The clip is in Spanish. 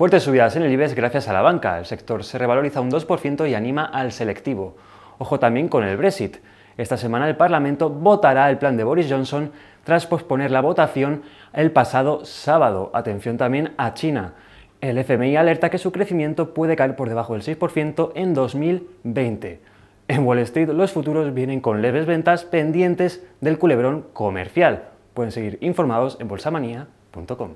Fuertes subidas en el IBEX gracias a la banca. El sector se revaloriza un 2% y anima al selectivo. Ojo también con el Brexit. Esta semana el Parlamento votará el plan de Boris Johnson tras posponer la votación el pasado sábado. Atención también a China. El FMI alerta que su crecimiento puede caer por debajo del 6% en 2020. En Wall Street los futuros vienen con leves ventas pendientes del culebrón comercial. Pueden seguir informados en bolsamanía.com.